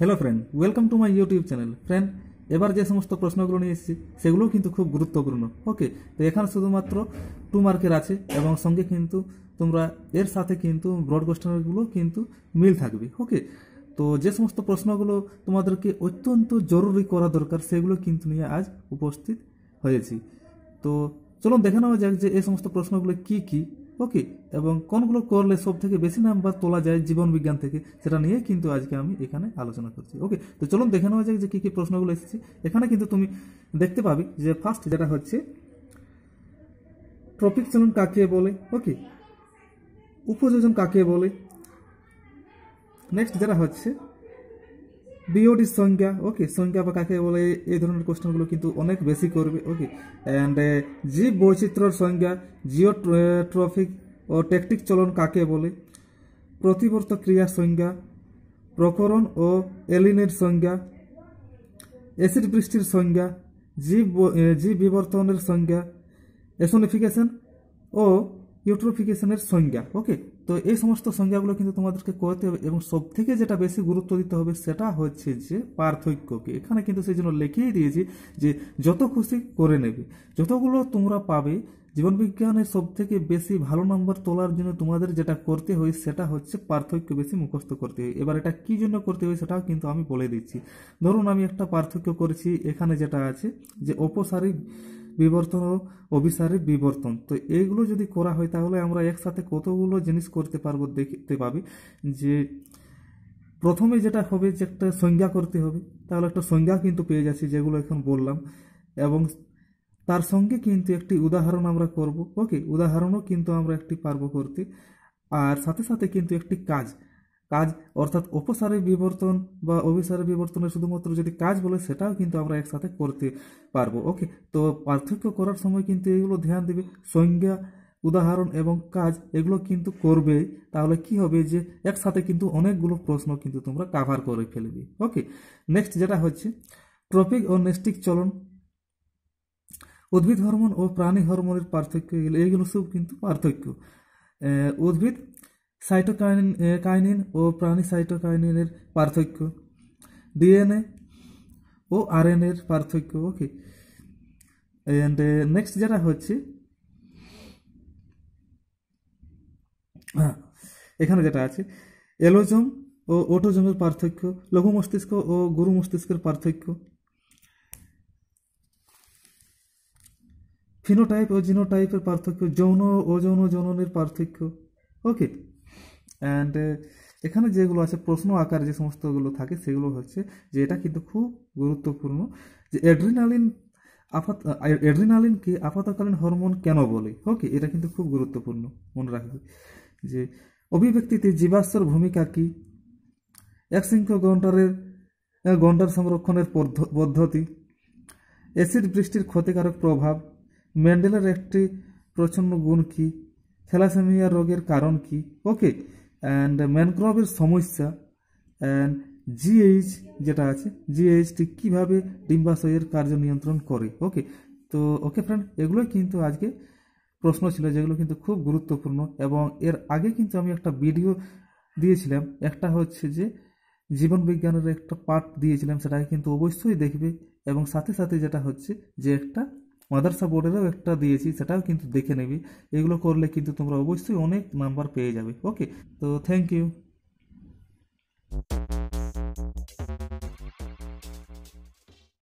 hello friend welcome to my YouTube channel friend এবার যে সমস্ত প্রশ্নগুলো নিয়ে এসেছি সেগুলোও কিন্তু খুব গুরুত্বপূর্ণ ওকে তো এখানে শুধুমাত্র টু মার্কের আছে এবং সঙ্গে কিন্তু তোমরা এর সাথে কিন্তু ব্রড কোয়েশ্চেনগুলো কিন্তু মিল থাকবে ওকে তো যে সমস্ত প্রশ্নগুলো তোমাদেরকে অত্যন্ত জরুরি করা দরকার সেগুলো কিন্তু নিয়ে আজ উপস্থিত হয়েছি তো চলুন দেখে নেওয়া যাক যে এই সমস্ত প্রশ্নগুলো কি কি ওকে এবং কোনগুলো করলে সব থেকে বেশি নাম্বার তোলা যায় জীবন বিজ্ঞান থেকে সেটা নিয়ে কিন্তু আজকে আমি এখানে আলোচনা করছি ওকে তো চলুন দেখে নেওয়া যাক যে কী কী প্রশ্নগুলো এসেছে এখানে কিন্তু তুমি দেখতে পাবে যে ফার্স্ট যেটা হচ্ছে ট্রপিক চলন কাকে বলে ওকে উপযোজন কাকে বলে নেক্সট যেটা হচ্ছে বিয়োটি সংখ্যা ওকে সংখ্যা বা কাকে বলে এই ধরনের কোশ্চেনগুলো কিন্তু অনেক বেশি করবে ওকে অ্যান্ড uh, জীব বৈচিত্র্যর সংজ্ঞা জিও ট্রফিক ও টেকটিক চলন কাকে বলে প্রতিবর্ত ক্রিয়া সংজ্ঞা প্রকরণ ও এলিনের সংজ্ঞা অ্যাসিড বৃষ্টির সংজ্ঞা জীব জীব বিবর্তনের সংজ্ঞা এসোনিফিকেশন ও ইউট্রোফিকেশনের সংজ্ঞা ওকে তো এই সমস্ত সংজ্ঞাগুলো কিন্তু তোমাদেরকে করতে হবে এবং সব থেকে যেটা বেশি গুরুত্ব দিতে হবে সেটা হচ্ছে যে পার্থক্যকে এখানে কিন্তু সেই জন্য লিখেই দিয়েছি যে যত খুশি করে নেবে যতগুলো তোমরা পাবে জীবনবিজ্ঞানের সব থেকে বেশি ভালো নম্বর তোলার জন্য তোমাদের যেটা করতে হয় সেটা হচ্ছে পার্থক্য বেশি মুখস্থ করতে হয় এবার এটা কী জন্য করতে হয় সেটাও কিন্তু আমি বলে দিচ্ছি ধরুন আমি একটা পার্থক্য করেছি এখানে যেটা আছে যে অপসারী বিবর্তন ও অভিসারের বিবর্তন তো এইগুলো যদি করা হয় তাহলে আমরা একসাথে কতগুলো জিনিস করতে পারবো দেখতে পাবি যে প্রথমে যেটা হবে যে একটা সংজ্ঞা করতে হবে তাহলে একটা সংজ্ঞা কিন্তু পেয়ে যাচ্ছি যেগুলো এখন বললাম এবং তার সঙ্গে কিন্তু একটি উদাহরণ আমরা করব ওকে উদাহরণও কিন্তু আমরা একটি পারবো করতে আর সাথে সাথে কিন্তু একটি কাজ কাজ অর্থাৎ উপসারের বিবর্তন বা অভিসারের বিবর্তনের শুধুমাত্র যদি কাজ বলে সেটাও কিন্তু আমরা একসাথে করতে পারবো ওকে তো পার্থক্য করার সময় কিন্তু এগুলো ধ্যান দেবে সংজ্ঞা উদাহরণ এবং কাজ এগুলো কিন্তু করবে তাহলে কি হবে যে একসাথে কিন্তু অনেকগুলো প্রশ্ন কিন্তু তোমরা কাভার করে ফেলবে ওকে নেক্সট যেটা হচ্ছে ট্রপিক ও নেস্টিক চলন উদ্ভিদ হরমোন ও প্রাণী হরমোনের পার্থক্য এগুলো সব কিন্তু পার্থক্য উদ্ভিদ সাইটোকাইনিন কাইনিন ও প্রাণী সাইটোকাইনিনের পার্থক্য ডিএনএ ও আরএনএর পার্থক্য ওকে অ্যান্ড নেক্সট যেটা হচ্ছে এখানে যেটা আছে এলোজম ও ওটোজমের পার্থক্য লঘু মস্তিষ্ক ও গুরু মস্তিষ্কের পার্থক্য ফিনোটাইপ ও জিনোটাইপের পার্থক্য যৌন ও অযৌন যৌননের পার্থক্য ওকে অ্যান্ড uh, এখানে যেগুলো আছে প্রশ্ন আকার যে সমস্তগুলো থাকে সেগুলো হচ্ছে যে এটা কিন্তু খুব গুরুত্বপূর্ণ যে অ্যাড্রিনালিন আপাত অ্যাড্রিনালিনকে আপাতকালীন হরমোন কেন বলে ওকে এটা কিন্তু খুব গুরুত্বপূর্ণ মনে রাখবে যে অভিব্যক্তিতে জীবাশ্মর ভূমিকা কী একসংখ্য গন্ডারের গন্ডার সংরক্ষণের পদ্ধতি অ্যাসিড বৃষ্টির ক্ষতিকারক প্রভাব ম্যান্ডেলের একটি প্রচন্ড গুণ কী থ্যালাসেমিয়া রোগের কারণ কি ওকে অ্যান্ড ম্যানগ্রোভের সমস্যা অ্যান্ড জিএইচ যেটা আছে জিএইচটি কীভাবে ডিম্বাশয়ের কার্য নিয়ন্ত্রণ করে ওকে তো ওকে ফ্রেন্ড এগুলোই কিন্তু আজকে প্রশ্ন ছিল যেগুলো কিন্তু খুব গুরুত্বপূর্ণ এবং এর আগে কিন্তু আমি একটা ভিডিও দিয়েছিলাম একটা হচ্ছে যে জীবন বিজ্ঞানের একটা পার্ট দিয়েছিলাম সেটাকে কিন্তু অবশ্যই দেখবে এবং সাথে সাথে যেটা হচ্ছে যে একটা মাদার্স বোর্ড এর একটা দিয়েছি সেটা কিন্তু দেখে নেবি এগুলো করলে কিন্তু তোমার অবশ্যই অনেক নাম্বার পেয়ে যাবে ওকে তো थैंक यू